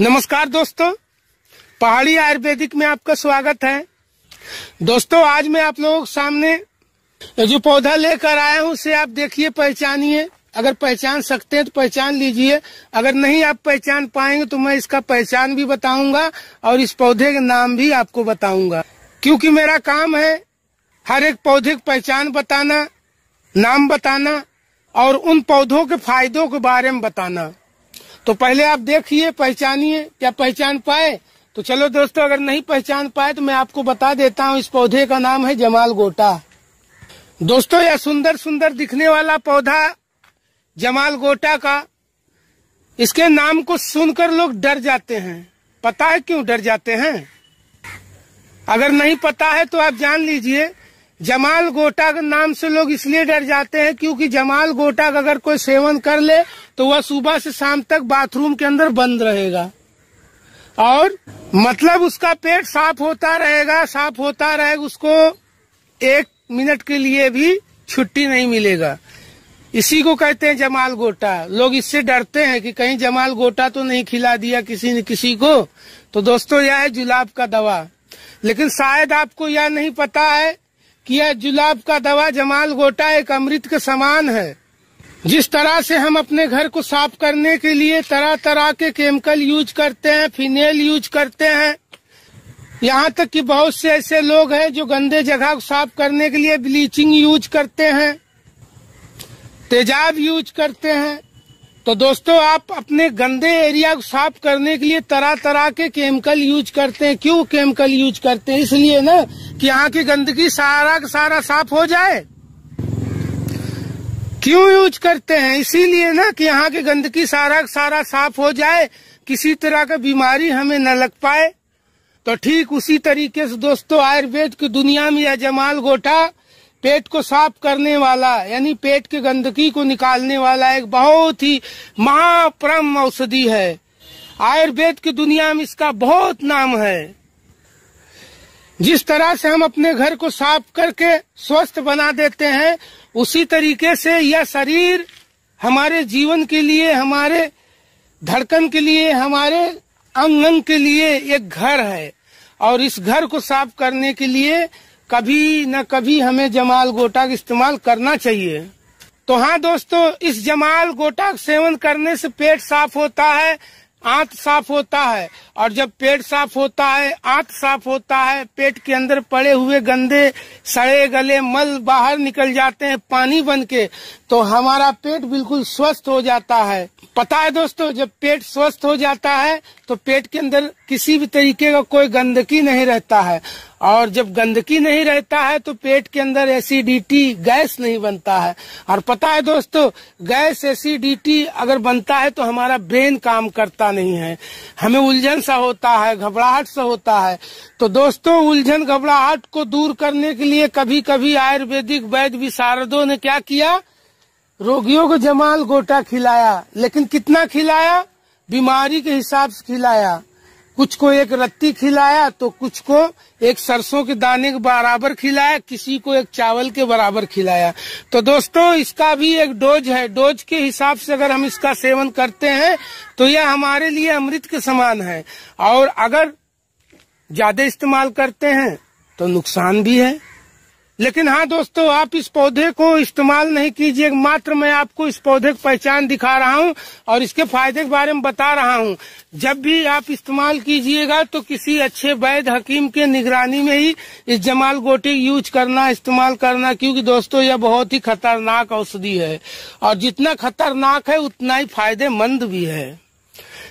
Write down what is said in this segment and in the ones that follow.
नमस्कार दोस्तों पहाड़ी आयुर्वेदिक में आपका स्वागत है दोस्तों आज मैं आप लोगों के सामने जो पौधा लेकर आया हूँ उसे आप देखिए पहचानिए अगर पहचान सकते हैं तो पहचान लीजिए अगर नहीं आप पहचान पाएंगे तो मैं इसका पहचान भी बताऊंगा और इस पौधे के नाम भी आपको बताऊंगा क्योंकि मेरा काम है हर एक पौधे की पहचान बताना नाम बताना और उन पौधों के फायदों के बारे में बताना तो पहले आप देखिए पहचानिए क्या पहचान पाए तो चलो दोस्तों अगर नहीं पहचान पाए तो मैं आपको बता देता हूँ इस पौधे का नाम है जमाल गोटा दोस्तों यह सुंदर सुंदर दिखने वाला पौधा जमाल गोटा का इसके नाम को सुनकर लोग डर जाते हैं पता है क्यों डर जाते हैं अगर नहीं पता है तो आप जान लीजिए जमाल गोटा के नाम से लोग इसलिए डर जाते हैं क्योंकि जमाल गोटा का अगर कोई सेवन कर ले तो वह सुबह से शाम तक बाथरूम के अंदर बंद रहेगा और मतलब उसका पेट साफ होता रहेगा साफ होता रहेगा उसको एक मिनट के लिए भी छुट्टी नहीं मिलेगा इसी को कहते हैं जमाल गोटा लोग इससे डरते हैं कि कहीं जमाल गोटा तो नहीं खिला दिया किसी ने किसी को तो दोस्तों यह है जुलाब का दवा लेकिन शायद आपको यह नहीं पता है किया जुलाब का दवा जमाल गोटा एक अमृत के समान है जिस तरह से हम अपने घर को साफ करने के लिए तरह तरह के केमिकल यूज करते हैं फिनेल यूज करते हैं यहाँ तक कि बहुत से ऐसे लोग हैं जो गंदे जगह को साफ करने के लिए ब्लीचिंग यूज करते हैं तेजाब यूज करते हैं तो दोस्तों आप अपने गंदे एरिया को साफ करने के लिए तरह तरह के केमिकल यूज करते हैं क्यों केमिकल यूज करते हैं इसलिए ना कि यहाँ की गंदगी सारा का सारा साफ हो जाए क्यों यूज करते हैं इसीलिए ना कि यहाँ की गंदगी सारा का सारा साफ हो जाए किसी तरह का बीमारी हमें न लग पाए तो ठीक उसी तरीके से दोस्तों आयुर्वेद की दुनिया में या जमाल गोटा पेट को साफ करने वाला यानी पेट के गंदगी को निकालने वाला एक बहुत ही महाप्रम औषधि है आयुर्वेद की दुनिया में इसका बहुत नाम है जिस तरह से हम अपने घर को साफ करके स्वस्थ बना देते हैं उसी तरीके से यह शरीर हमारे जीवन के लिए हमारे धड़कन के लिए हमारे अंग अंग के लिए एक घर है और इस घर को साफ करने के लिए कभी न कभी हमें जमाल गोटा का इस्तेमाल करना चाहिए तो हाँ दोस्तों इस जमाल गोटा का सेवन करने से पेट साफ होता है आंत साफ होता है और जब पेट साफ होता है आंत साफ होता है पेट के अंदर पड़े हुए गंदे सड़े गले मल बाहर निकल जाते हैं पानी बन के तो हमारा पेट बिल्कुल स्वस्थ हो जाता है पता है दोस्तों जब पेट स्वस्थ हो जाता है तो पेट के अंदर किसी भी तरीके का कोई गंदगी नहीं रहता है और जब गंदगी नहीं रहता है तो पेट के अंदर एसिडिटी गैस नहीं बनता है और पता है दोस्तों गैस एसिडिटी अगर बनता है तो हमारा ब्रेन काम करता नहीं है हमें उलझन सा होता है घबराहट सा होता है तो दोस्तों उलझन घबराहट को दूर करने के लिए कभी कभी आयुर्वेदिक वैद्य विशारदों ने क्या किया रोगियों को जमाल गोटा खिलाया लेकिन कितना खिलाया बीमारी के हिसाब से खिलाया कुछ को एक रत्ती खिलाया तो कुछ को एक सरसों के दाने के बराबर खिलाया किसी को एक चावल के बराबर खिलाया तो दोस्तों इसका भी एक डोज है डोज के हिसाब से अगर हम इसका सेवन करते हैं तो यह हमारे लिए अमृत के समान है और अगर ज्यादा इस्तेमाल करते हैं तो नुकसान भी है लेकिन हाँ दोस्तों आप इस पौधे को इस्तेमाल नहीं कीजिए मात्र मैं आपको इस पौधे की पहचान दिखा रहा हूँ और इसके फायदे के बारे में बता रहा हूँ जब भी आप इस्तेमाल कीजिएगा तो किसी अच्छे वैध हकीम के निगरानी में ही इस जमाल गोटी यूज करना इस्तेमाल करना क्योंकि दोस्तों यह बहुत ही खतरनाक औषधि है और जितना खतरनाक है उतना ही फायदेमंद भी है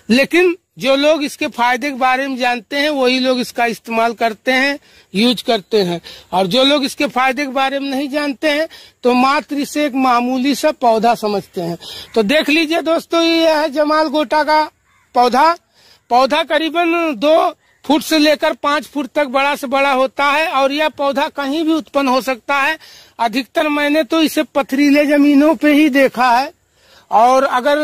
लेकिन जो लोग इसके फायदे के बारे में जानते हैं वही लोग इसका इस्तेमाल करते हैं यूज करते हैं और जो लोग इसके फायदे के बारे में नहीं जानते हैं तो मात्र इसे एक मामूली सा पौधा समझते हैं तो देख लीजिए दोस्तों ये है जमाल गोटा का पौधा पौधा करीबन दो फुट से लेकर पांच फुट तक बड़ा से बड़ा होता है और यह पौधा कहीं भी उत्पन्न हो सकता है अधिकतर मैंने तो इसे पथरीले जमीनों पे ही देखा है और अगर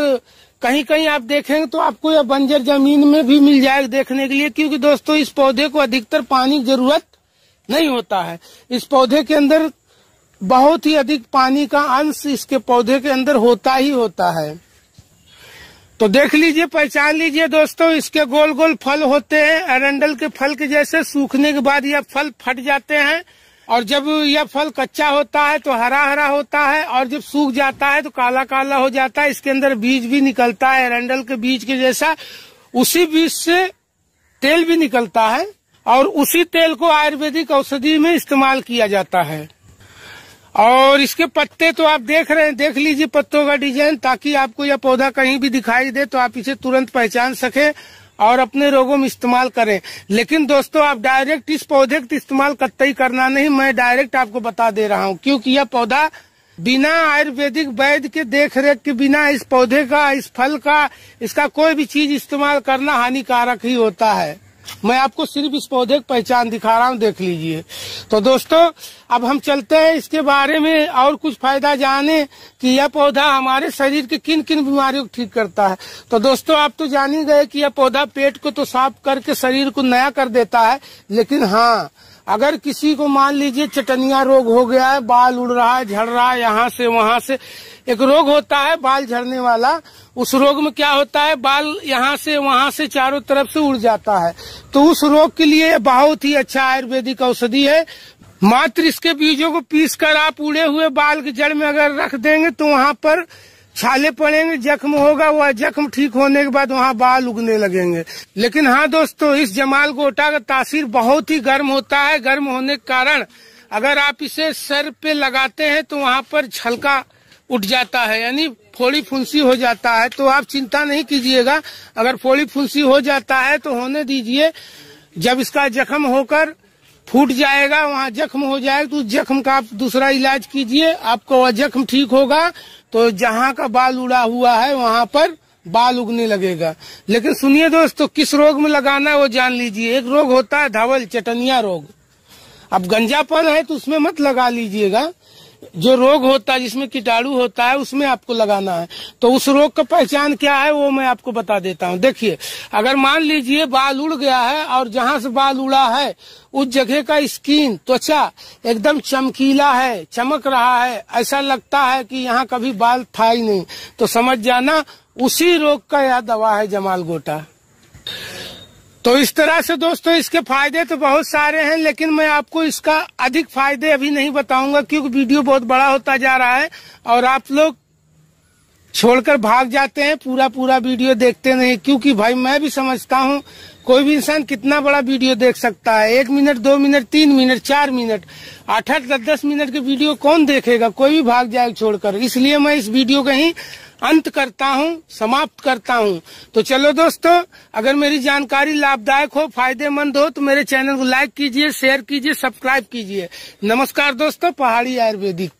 कहीं कहीं आप देखेंगे तो आपको यह बंजर जमीन में भी मिल जाएगा देखने के लिए क्योंकि दोस्तों इस पौधे को अधिकतर पानी की जरूरत नहीं होता है इस पौधे के अंदर बहुत ही अधिक पानी का अंश इसके पौधे के अंदर होता ही होता है तो देख लीजिए पहचान लीजिए दोस्तों इसके गोल गोल फल होते हैं अरंडल के फल के जैसे सूखने के बाद यह फल फट जाते हैं और जब यह फल कच्चा होता है तो हरा हरा होता है और जब सूख जाता है तो काला काला हो जाता है इसके अंदर बीज भी निकलता है रंडल के बीज के जैसा उसी बीज से तेल भी निकलता है और उसी तेल को आयुर्वेदिक औषधि में इस्तेमाल किया जाता है और इसके पत्ते तो आप देख रहे हैं देख लीजिए पत्तों का डिजाइन ताकि आपको यह पौधा कहीं भी दिखाई दे तो आप इसे तुरंत पहचान सके और अपने रोगों में इस्तेमाल करें लेकिन दोस्तों आप डायरेक्ट इस पौधे का इस्तेमाल कतई करना नहीं मैं डायरेक्ट आपको बता दे रहा हूँ क्योंकि यह पौधा बिना आयुर्वेदिक वैद्य के देख रेख के बिना इस पौधे का इस फल का इसका कोई भी चीज इस्तेमाल करना हानिकारक ही होता है मैं आपको सिर्फ इस पौधे की पहचान दिखा रहा हूँ देख लीजिए तो दोस्तों अब हम चलते हैं इसके बारे में और कुछ फायदा जाने कि यह पौधा हमारे शरीर के किन किन बीमारियों को ठीक करता है तो दोस्तों आप तो जान ही गए कि यह पौधा पेट को तो साफ करके शरीर को नया कर देता है लेकिन हाँ अगर किसी को मान लीजिए चटनिया रोग हो गया है बाल उड़ रहा है झड़ रहा है यहाँ से वहां से एक रोग होता है बाल झड़ने वाला उस रोग में क्या होता है बाल यहाँ से वहाँ से चारों तरफ से उड़ जाता है तो उस रोग के लिए बहुत ही अच्छा आयुर्वेदिक औषधि है मात्र इसके बीजों को पीस कर आप उड़े हुए बाल के जड़ में अगर रख देंगे तो वहाँ पर छाले पड़ेंगे जख्म होगा वह जख्म ठीक होने के बाद वहाँ बाल उगने लगेंगे लेकिन हाँ दोस्तों इस जमाल गोटा का तासीर बहुत ही गर्म होता है गर्म होने के कारण अगर आप इसे सर पे लगाते हैं तो वहाँ पर छलका उठ जाता है यानी फोड़ी फुंसी हो जाता है तो आप चिंता नहीं कीजिएगा अगर फोड़ी फुंसी हो जाता है तो होने दीजिए जब इसका जख्म होकर फूट जाएगा वहाँ जख्म हो जाएगा तो जख्म का आप दूसरा इलाज कीजिए आपको वह जख्म ठीक होगा तो जहाँ का बाल उड़ा हुआ है वहाँ पर बाल उगने लगेगा लेकिन सुनिए दोस्तों किस रोग में लगाना है वो जान लीजिए एक रोग होता है धवल चटनिया रोग अब गंजापन है तो उसमें मत लगा लीजिएगा जो रोग होता है जिसमें कीटाणु होता है उसमें आपको लगाना है तो उस रोग का पहचान क्या है वो मैं आपको बता देता हूँ देखिए अगर मान लीजिए बाल उड़ गया है और जहाँ से बाल उड़ा है उस जगह का स्किन त्वचा एकदम चमकीला है चमक रहा है ऐसा लगता है कि यहाँ कभी बाल था ही नहीं तो समझ जाना उसी रोग का यह दवा है जमाल गोटा तो इस तरह से दोस्तों इसके फायदे तो बहुत सारे हैं लेकिन मैं आपको इसका अधिक फायदे अभी नहीं बताऊंगा क्योंकि वीडियो बहुत बड़ा होता जा रहा है और आप लोग छोड़कर भाग जाते हैं पूरा पूरा वीडियो देखते नहीं क्योंकि भाई मैं भी समझता हूँ कोई भी इंसान कितना बड़ा वीडियो देख सकता है एक मिनट दो मिनट तीन मिनट चार मिनट आठ आठ दस दस मिनट के वीडियो कौन देखेगा कोई भी भाग जाएगा छोड़कर इसलिए मैं इस वीडियो का ही अंत करता हूँ समाप्त करता हूँ तो चलो दोस्तों अगर मेरी जानकारी लाभदायक हो फायदेमंद हो तो मेरे चैनल को लाइक कीजिए शेयर कीजिए सब्सक्राइब कीजिए नमस्कार दोस्तों पहाड़ी आयुर्वेदिक